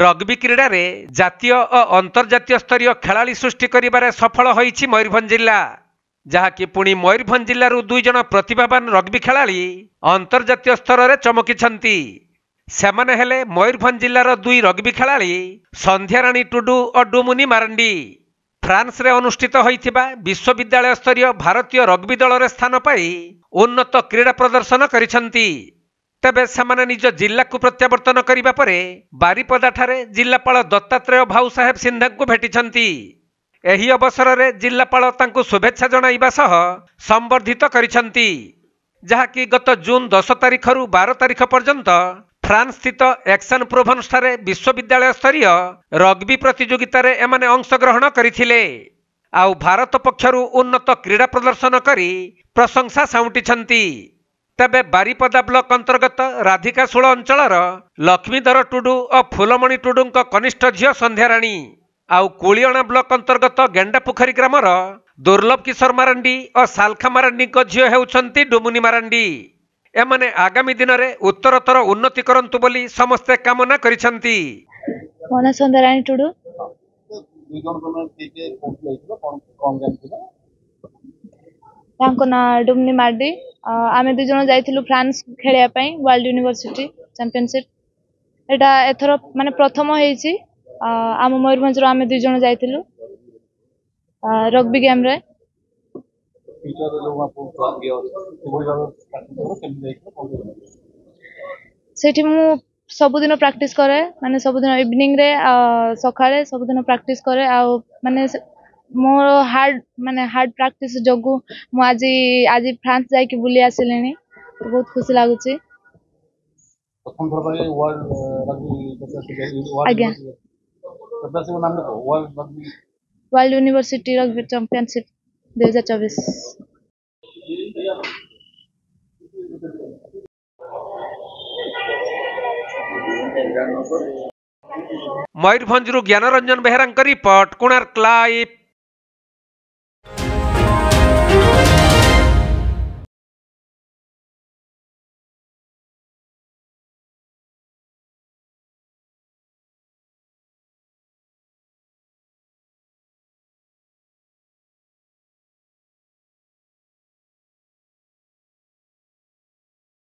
rugby କ୍ରୀଡ଼ାରେ ଜାତୀୟ ଓ ଅନ୍ତର୍ଜାତୀୟ ସ୍ତରୀୟ ଖେଳାଳି ସୃଷ୍ଟି କରିବାରେ ସଫଳ ହୋଇଛି ମୟୂରଭଞ୍ଜ ଜିଲ୍ଲା ଯାହାକି ପୁଣି ମୟୂରଭଞ୍ଜ ଜିଲ୍ଲାରୁ ଦୁଇ ଜଣ ପ୍ରତିଭାବାନ ରଗ୍ବି ଖେଳାଳି ଅନ୍ତର୍ଜାତୀୟ ସ୍ତରରେ ଚମକିଛନ୍ତି ସେମାନେ ହେଲେ ମୟୂରଭଞ୍ଜ ଜିଲ୍ଲାର ଦୁଇ ରଗ୍ବି ଖେଳାଳି ସନ୍ଧ୍ୟାରାଣୀ ଟୁଡୁ ଓ ଡୁମୁନି ମାରାଣ୍ଡି ଫ୍ରାନ୍ସରେ ଅନୁଷ୍ଠିତ ହୋଇଥିବା ବିଶ୍ୱବିଦ୍ୟାଳୟ ସ୍ତରୀୟ ଭାରତୀୟ ରଗ୍ବି ଦଳରେ ସ୍ଥାନ ପାଇ ଉନ୍ନତ କ୍ରୀଡ଼ା ପ୍ରଦର୍ଶନ କରିଛନ୍ତି ତେବେ ସେମାନେ ନିଜ ଜିଲ୍ଲାକୁ ପ୍ରତ୍ୟାବର୍ତ୍ତନ କରିବା ପରେ ବାରିପଦାଠାରେ ଜିଲ୍ଲାପାଳ ଦତ୍ତାତ୍ରେୟ ଭାଉ ସାହେବ ସିନ୍ଧାଙ୍କୁ ଭେଟିଛନ୍ତି ଏହି ଅବସରରେ ଜିଲ୍ଲାପାଳ ତାଙ୍କୁ ଶୁଭେଚ୍ଛା ଜଣାଇବା ସହ ସମ୍ବର୍ଦ୍ଧିତ କରିଛନ୍ତି ଯାହାକି ଗତ ଜୁନ୍ ଦଶ ତାରିଖରୁ ବାର ତାରିଖ ପର୍ଯ୍ୟନ୍ତ ଫ୍ରାନ୍ସ ସ୍ଥିତ ଏକ୍ସନ୍ ପ୍ରୋଭନ୍ସଠାରେ ବିଶ୍ୱବିଦ୍ୟାଳୟ ସ୍ତରୀୟ ରଗ୍ବି ପ୍ରତିଯୋଗିତାରେ ଏମାନେ ଅଂଶଗ୍ରହଣ କରିଥିଲେ ଆଉ ଭାରତ ପକ୍ଷରୁ ଉନ୍ନତ କ୍ରୀଡ଼ା ପ୍ରଦର୍ଶନ କରି ପ୍ରଶଂସା ସାଉଁଟିଛନ୍ତି ତେବେ ବାରିପଦା ବ୍ଲକ ଅନ୍ତର୍ଗତ ରାଧିକାଶୂଳ ଅଞ୍ଚଳର ଲକ୍ଷ୍ମୀଧର ଟୁଡୁ ଓ ଫୁଲମଣି ଟୁଡୁଙ୍କ କନିଷ୍ଠ ଝିଅ ସନ୍ଧ୍ୟାରାଣୀ ଆଉ କୁଳିଅଣା ବ୍ଲକ ଅନ୍ତର୍ଗତ ଗେଣ୍ଡା ପୋଖରୀ ଗ୍ରାମର ଦୁର୍ଲଭ କିଶୋର ମାରାଣ୍ଡି ଓ ସାଲଖା ମାରାଣ୍ଡିଙ୍କ ଝିଅ ହେଉଛନ୍ତି ଡୁମୁନି ମାରାଣ୍ଡି ଏମାନେ ଆଗାମୀ ଦିନରେ ଉତ୍ତରତର ଉନ୍ନତି କରନ୍ତୁ ବୋଲି ସମସ୍ତେ କାମନା କରିଛନ୍ତି ତାଙ୍କ ନାଁ ଡୁମ୍ନି ମାର୍ଡି ଆମେ ଦୁଇ ଜଣ ଯାଇଥିଲୁ ଫ୍ରାନ୍ସ ଖେଳିବା ପାଇଁ ୱାର୍ଲଡ ୟୁନିଭର୍ସିଟି ଚାମ୍ପିଅନସିପ୍ ଏଇଟା ଏଥର ମାନେ ପ୍ରଥମ ହେଇଛି ଆମ ମୟୂରଭଞ୍ଜରୁ ଆମେ ଦୁଇ ଜଣ ଯାଇଥିଲୁ ରଗ୍ବି ଗେମ୍ରେ ସେଠି ମୁଁ ସବୁଦିନ ପ୍ରାକ୍ଟିସ୍ କରେ ମାନେ ସବୁଦିନ ଇଭିନିଂରେ ସକାଳେ ସବୁଦିନ ପ୍ରାକ୍ଟିସ୍ କରେ ଆଉ ମାନେ ମୋ ହାର୍ଡ଼ ମାନେ ହାର୍ଡ଼ ପ୍ରାକ୍ଟିସ୍ ଯୋଗୁଁ ମୁଁ ଆଜି ଆଜି ଫ୍ରାନ୍ସ ଯାଇକି ବୁଲି ଆସିଲିଣି ବହୁତ ଖୁସି ଲାଗୁଛି ଆଜ୍ଞା ୱାର୍ଲଡ ୟୁନିଭର୍ସିଟି ରଗ୍ବି ଚାମ୍ପିଅନସିପ୍ ଦୁଇ ହଜାର ଚବିଶ ମୟୂରଭଞ୍ଜରୁ ଜ୍ଞାନରଞ୍ଜନ ବେହେରାଙ୍କ ରିପୋର୍ଟ କୋଣାର୍କ ଲାଇଭ୍